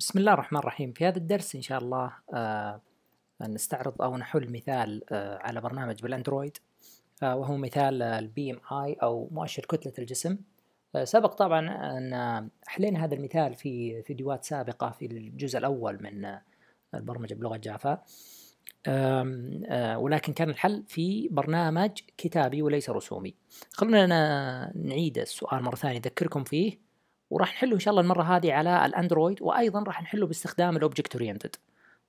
بسم الله الرحمن الرحيم في هذا الدرس إن شاء الله آه نستعرض أو نحل مثال آه على برنامج بالأندرويد آه وهو مثال آه، البي ام اي أو مؤشر كتلة الجسم آه، سبق طبعا أن حلينا هذا المثال في فيديوهات سابقة في الجزء الأول من آه، البرمجة بلغة جافا ولكن كان الحل في برنامج كتابي وليس رسومي خلونا نعيد السؤال مرة ثانية أذكركم فيه وراح نحله ان شاء الله المره هذه على الاندرويد وايضا راح نحله باستخدام الاوبجكت اورينتد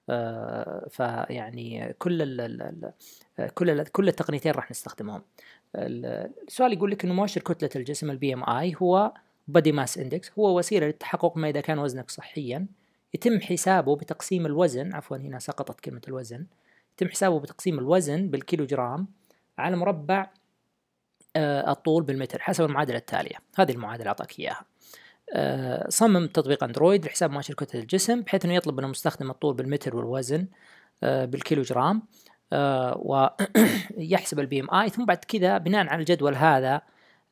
آه، فيعني كل الـ كل ال كل التقنيتين راح نستخدمهم السؤال يقول لك انه مؤشر كتله الجسم البي ام اي هو بادي ماس اندكس هو وسيله للتحقق ما اذا كان وزنك صحيا يتم حسابه بتقسيم الوزن عفوا هنا سقطت كلمه الوزن يتم حسابه بتقسيم الوزن بالكيلو جرام على مربع آه، الطول بالمتر حسب المعادله التاليه هذه المعادله اعطاك اياها آه، صمم تطبيق اندرويد لحساب مع كتلة الجسم بحيث انه يطلب من المستخدم الطول بالمتر والوزن آه، بالكيلو جرام ويحسب البي ام اي ثم بعد كذا بناء على الجدول هذا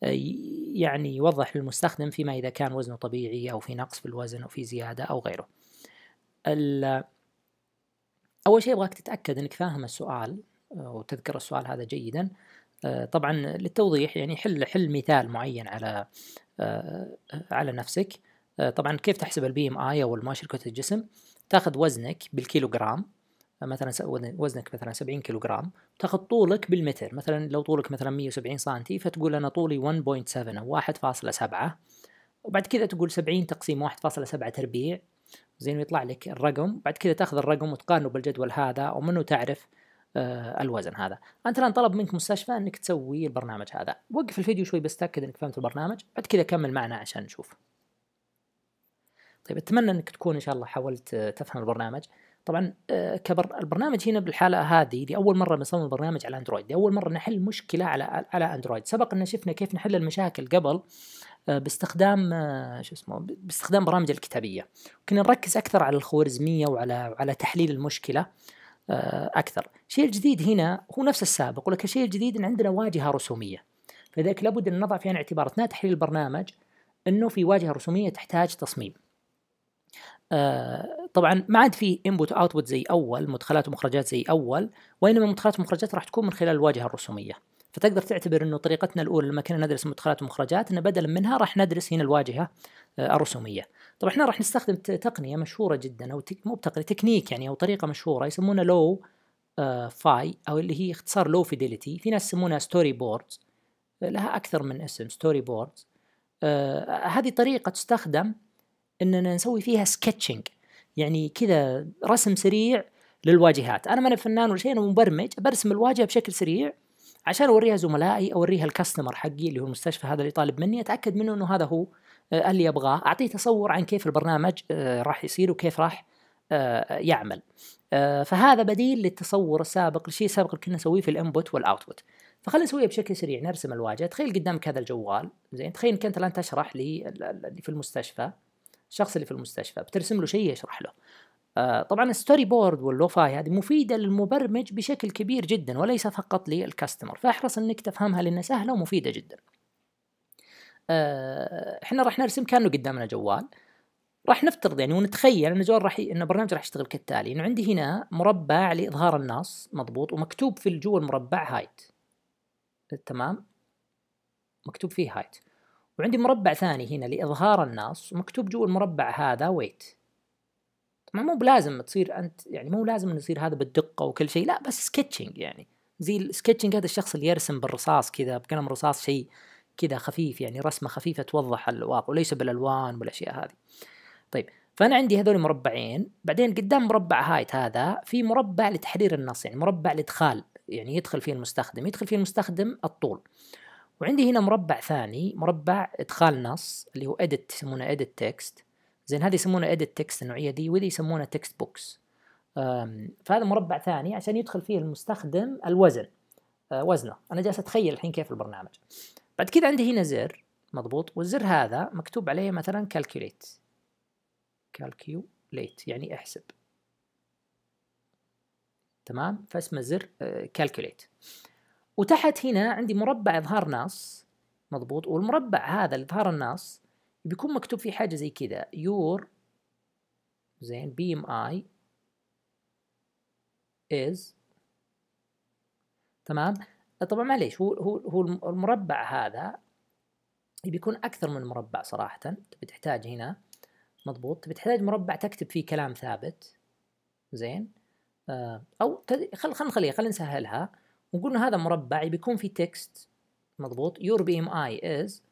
آه، يعني يوضح للمستخدم فيما اذا كان وزنه طبيعي او في نقص في الوزن او في زياده او غيره. اول شيء ابغاك تتاكد انك فاهم السؤال وتذكر السؤال هذا جيدا طبعا للتوضيح يعني حل حل مثال معين على على نفسك طبعا كيف تحسب البي ام اي او كتله الجسم تاخذ وزنك بالكيلوغرام مثلا وزنك مثلا 70 كيلوغرام تاخذ طولك بالمتر مثلا لو طولك مثلا 170 سم فتقول انا طولي 1.7 او 1.7 وبعد كذا تقول 70 تقسيم 1.7 تربيع زين ويطلع لك الرقم بعد كذا تاخذ الرقم وتقارنه بالجدول هذا ومنه تعرف آه، الوزن هذا انت الان طلب منك مستشفى انك تسوي البرنامج هذا وقف الفيديو شوي بس تاكد انك فهمت البرنامج بعد كذا كمل معنا عشان نشوف طيب اتمنى انك تكون ان شاء الله حاولت آه، تفهم البرنامج طبعا آه، كبر البرنامج هنا بالحاله هذه دي اول مره بنصمم برنامج على اندرويد دي اول مره نحل مشكله على على اندرويد سبق ان شفنا كيف نحل المشاكل قبل باستخدام شو اسمه باستخدام برامج الكتابيه كنا نركز اكثر على الخوارزميه وعلى على تحليل المشكله آه، اكثر. الشيء الجديد هنا هو نفس السابق ولكن الشيء الجديد ان عندنا واجهه رسوميه. فلذلك لابد ان نضع في عين الاعتبار اثناء تحليل البرنامج انه في واجهه رسوميه تحتاج تصميم. آه طبعا ما عاد في انبوت اوتبوت زي اول مدخلات ومخرجات زي اول وانما مدخلات ومخرجات راح تكون من خلال الواجهه الرسوميه فتقدر تعتبر انه طريقتنا الاولى لما كنا ندرس مدخلات ومخرجات انه بدلا منها راح ندرس هنا الواجهه آه، الرسوميه. طبعا احنا راح نستخدم تقنيه مشهوره جدا او تك... مو بتقنيه تكنيك يعني او طريقه مشهوره يسمونها لو آه، فاي او اللي هي اختصار لو فيديلتي في ناس يسمونها ستوري بوردز لها اكثر من اسم ستوري بوردز. آه، هذه طريقه تستخدم اننا نسوي فيها سكتشنج يعني كذا رسم سريع للواجهات، انا ماني فنان ولا شيء انا مبرمج برسم الواجهه بشكل سريع عشان اوريها زملائي اوريها الكاستمر حقي اللي هو المستشفى هذا اللي طالب مني اتاكد منه انه هذا هو آه، اللي ابغاه اعطيه تصور عن كيف البرنامج آه، راح يصير وكيف راح آه، يعمل فهذا بديل للتصور السابق الشيء السابق اللي كنا نسويه في الانبوت والاوتبوت فخلينا نسويها بشكل سريع نرسم الواجهه تخيل قدامك هذا الجوال زين تخيل انك انت الان تشرح لي اللي في المستشفى الشخص اللي في المستشفى بترسم له شيء يشرح له آه، طبعا الستوري بورد واللوفاي هذه مفيده للمبرمج بشكل كبير جدا وليس فقط للكاستمر فاحرص انك تفهمها لانها سهله ومفيده جدا آه، احنا راح نرسم كانه قدامنا جوال راح نفترض يعني ونتخيل ان جوال راح ي... ان البرنامج راح يشتغل كالتالي انه عندي هنا مربع لاظهار النص مضبوط ومكتوب في جوا المربع هايت تمام مكتوب فيه هايت وعندي مربع ثاني هنا لاظهار النص ومكتوب جوا المربع هذا ويت ما مو بلازم تصير انت يعني مو لازم انه يصير هذا بالدقه وكل شيء لا بس سكتشنج يعني زي السكتشنج هذا الشخص اللي يرسم بالرصاص كذا بقلم رصاص شيء كذا خفيف يعني رسمه خفيفه توضح الواقع وليس بالالوان والاشياء هذه طيب فانا عندي هذول مربعين بعدين قدام مربع هايت هذا في مربع لتحرير النص يعني مربع لادخال يعني يدخل فيه المستخدم يدخل فيه المستخدم الطول وعندي هنا مربع ثاني مربع ادخال نص اللي هو edit يسمونه edit text زين هذه يسمونه اديت تكست النوعيه دي وذي يسمونه تكست بوكس فهذا مربع ثاني عشان يدخل فيه المستخدم الوزن آه، وزنه انا جالس اتخيل الحين كيف البرنامج بعد كذا عندي هنا زر مضبوط والزر هذا مكتوب عليه مثلا كالكوليت كالكوليت يعني احسب تمام فاسمه زر كالكوليت آه، وتحت هنا عندي مربع اظهار ناس مضبوط والمربع هذا لاظهار الناس بيكون مكتوب فيه حاجة زي كذا يور زين بي ام اي از تمام طبعا معليش هو هو هو المربع هذا بيكون اكثر من مربع صراحه تبي تحتاج هنا مضبوط تبي تحتاج مربع تكتب فيه كلام ثابت زين آه، او خل خل نخليها خل نسهلها ونقول هذا مربع بيكون فيه تكست مضبوط your bmi is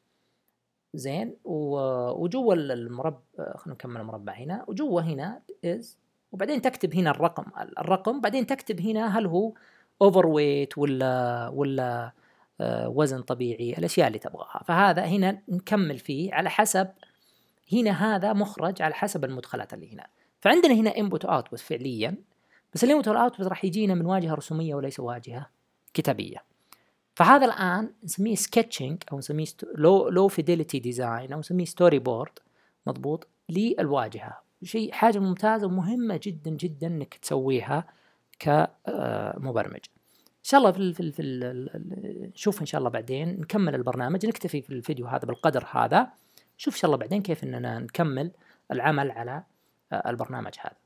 زين وجوا المربع خلينا نكمل المربع هنا وجوا هنا از وبعدين تكتب هنا الرقم الرقم بعدين تكتب هنا هل هو اوفر ويت ولا ولا آه، وزن طبيعي الاشياء اللي تبغاها فهذا هنا نكمل فيه على حسب هنا هذا مخرج على حسب المدخلات اللي هنا فعندنا هنا input output فعليا بس الانبوت والاوتبوت راح يجينا من واجهه رسوميه وليس واجهه كتابيه فهذا الان نسميه سكتشنج او نسميه لو لو فيديليتي ديزاين او نسميه ستوري بورد مضبوط للواجهه شيء حاجه ممتازه ومهمه جدا جدا انك تسويها كمبرمج آه، ان شاء الله في الـ في, الـ في الـ نشوف ان شاء الله بعدين نكمل البرنامج نكتفي في الفيديو هذا بالقدر هذا نشوف ان شاء الله بعدين كيف اننا نكمل العمل على آه، البرنامج هذا